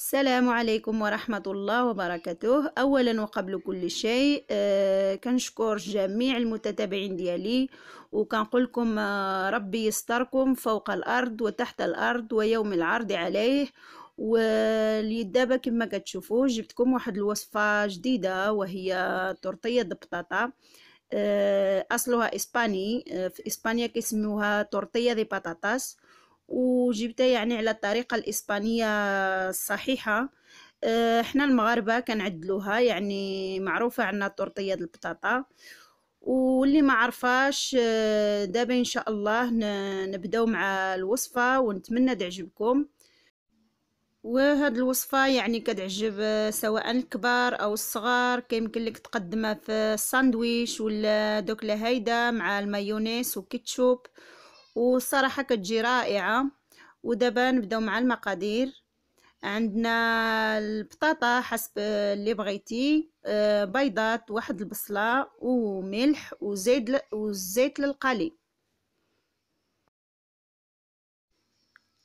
السلام عليكم ورحمة الله وبركاته أولا وقبل كل شيء أه كنشكر جميع المتتابعين ديالي وكنقول لكم آه، ربي يستركم فوق الأرض وتحت الأرض ويوم العرض عليه واليدابه كما كتشوفوا جبتكم واحد الوصفه جديده وهي تورتيه بطاطا آه، اصلها اسباني آه، في اسبانيا كيسموها تورتيه دي بطاطاس وجبتها يعني على الطريقة الإسبانية الصحيحة آه، حنا المغاربة كنعدلوها يعني معروفة عندنا تورطية البطاطا واللي ما عرفاش آه، دابا ان شاء الله نبداو مع الوصفه ونتمنى تعجبكم وهاد الوصفه يعني كتعجب آه، سواء الكبار او الصغار كيمكن لك تقدمها في الساندويش ولا دوكله هيدا مع المايونيز وكيتشوب والصراحة كتجي رائعة ودابا نبداو مع المقادير عندنا البطاطا حسب اللي بغيتي آه، بيضات واحد البصله وملح وزيت والزيت للقلي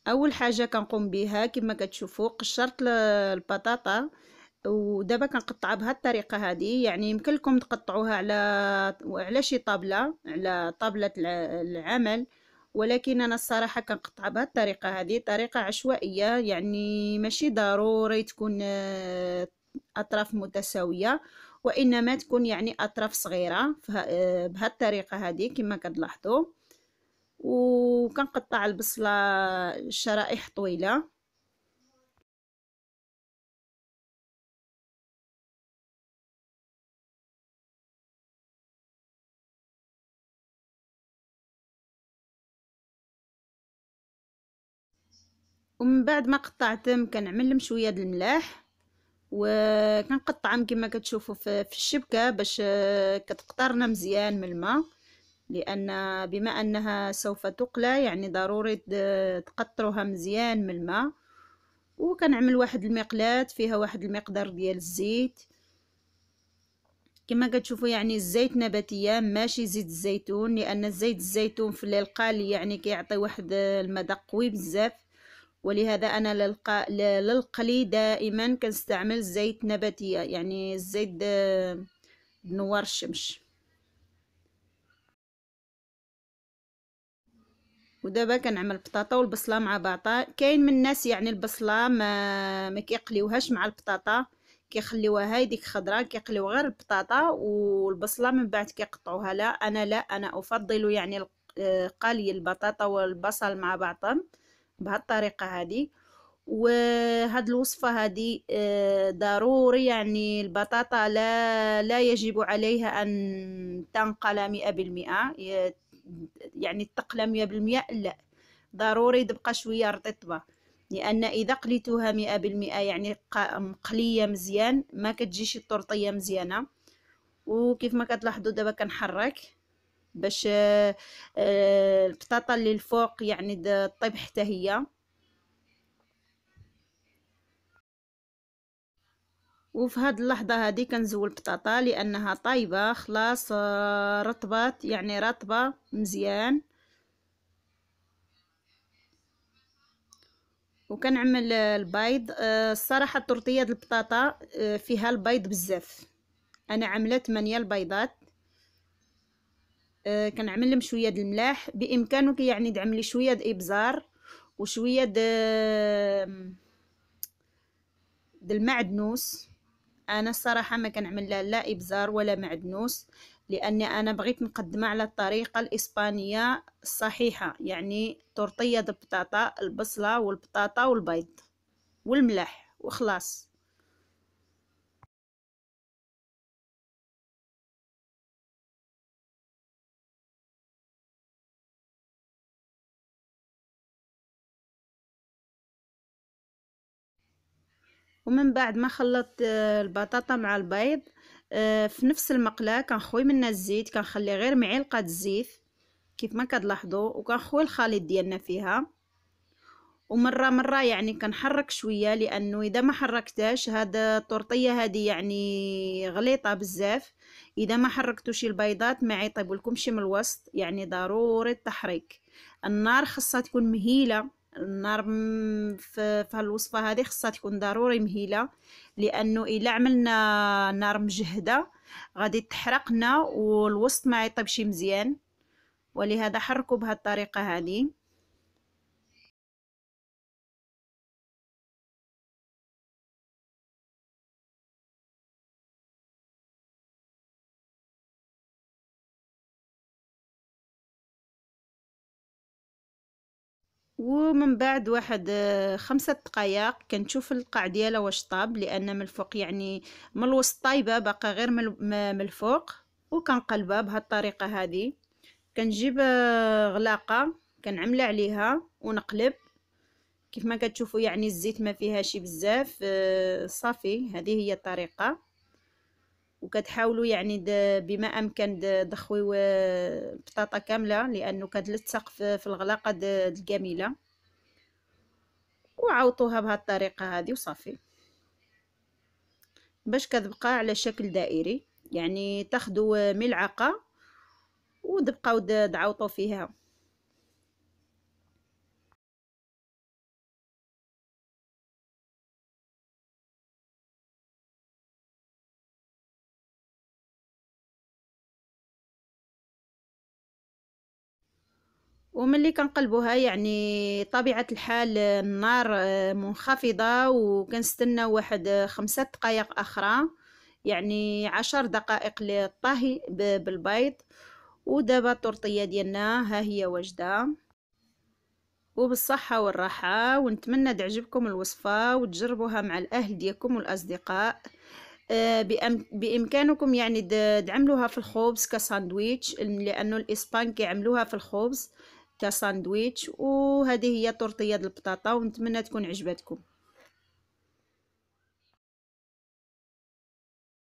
اول حاجه كنقوم بها كما كتشوفوا قشرت البطاطا ودابا كنقطعها بهذه الطريقه هذه يعني يمكن لكم تقطعوها على على شي طابله على طابله العمل ولكن انا الصراحه كنقطع بهذه الطريقه هذه طريقه عشوائيه يعني ماشي ضروري تكون آه، اطراف متساويه وانما تكون يعني اطراف صغيره آه، بهذه الطريقه هذه كما كتلاحظوا وكنقطع البصله شرائح طويله ومن بعد ما قطعتهم كنعمل شويه د الملاح وكنقطعهم كما كتشوفوا في الشبكه باش آه، كتقطرنا مزيان من الماء لان بما انها سوف تقلى يعني ضروري تقطروها مزيان من الماء وكنعمل واحد المقلاه فيها واحد المقدار ديال الزيت كما كتشوفوا يعني الزيت نباتيه ماشي زيت الزيتون لان زيت الزيتون في القالي يعني كيعطي واحد آه، المذاق قوي بزاف ولهذا أنا للق... للقلي دائما كنستعمل زيت نباتية يعني زيت نوار الشمس ودابا كنعمل البطاطا والبصله مع بعضها كاين من الناس يعني البصله ما ما كيقليوهاش مع البطاطا كيخليوها ديك خضراء كيقليو غير البطاطا والبصله من بعد كيقطعوها لا انا لا انا افضل يعني آه، قلي البطاطا والبصل مع بعضهم الطريقه هذه وهاد الوصفة هذه آه، ضروري يعني البطاطا لا, لا يجب عليها أن تنقل مئة بالمئة يعني تقلى مئة بالمئة لا ضروري تبقى شوية رطبة لأن إذا قليتوها مئة بالمئة يعني مقلية مزيان ما كتجيش الطرطية مزيانة وكيف ما كتلاحظوا دابا كنحرك باش البطاطا آه، اللي الفوق يعني طيب حتى هي وفي هاد اللحظة هادي كنزول البطاطا لأنها طايبة خلاص آه، رطبات يعني رطبة مزيان وكنعمل آه، البيض الصراحة الطرطية البطاطا فيها البيض بزاف أنا عملت 8 البيضات آه، كنعمل لهم شويه د الملاح بامكانك يعني لي شويه د ابزار وشويه د د المعدنوس انا الصراحه ما كنعمل لها لا ابزار ولا معدنوس لاني انا بغيت نقدمها على الطريقه الاسبانيه الصحيحه يعني طرطيه د البطاطا البصله والبطاطا والبيض والملح وخلاص ومن بعد ما خلطت آه، البطاطا مع البيض آه، في نفس المقله كنخوي منها الزيت كنخلي غير معلقه الزيت كيف ما كتلاحظوا وكنخوي الخليط ديالنا فيها ومره مره يعني كنحرك شويه لانه اذا ما حركتاش هاد الطرطيه هادي يعني غليطه بزاف اذا ما حركتوش البيضات ما يطيبوا من الوسط يعني ضروري التحريك النار خاصها تكون مهيله النار في الوصفه هذه خصها تكون ضروري مهيله لانه الا عملنا نار مجهده غادي تحرقنا والوسط ما يطيبش مزيان ولهذا حركوا الطريقه هذه ومن بعد واحد آه، خمسة دقايق كنشوف القاع ديالها واش طاب لان من الفوق يعني من الوسط طايبه باقا غير من الفوق وكنقلبها بهاد الطريقه هذه كنجيب آه، غلاقه كنعمل عليها ونقلب كيف ما كتشوفوا يعني الزيت ما فيها شي بزاف آه، صافي هذه هي الطريقه وكتحاولوا يعني بما امكن ضخويو بطاطا كامله لانه كتلصق في الغلاقه الكامله وعوطوها بهذه الطريقه هذه وصافي باش كتبقى على شكل دائري يعني تاخذوا ملعقه وتبقاو تعوطوا فيها وملي كنقلبوها يعني طبيعة الحال النار آه، منخفضة وكنستنى واحد آه، خمسة دقائق أخرى يعني عشر دقائق للطهي بالبيض ودابا الطرطيه ديالنا ها هي واجده وبالصحة والراحة ونتمنى تعجبكم الوصفة وتجربوها مع الأهل ديالكم والأصدقاء آه، بإمكانكم يعني تعملوها في الخبز كساندويتش لأنه الإسبان كيعملوها في الخبز كساندويتش وهذه هي طرطيه البطاطا ونتمنى تكون عجبتكم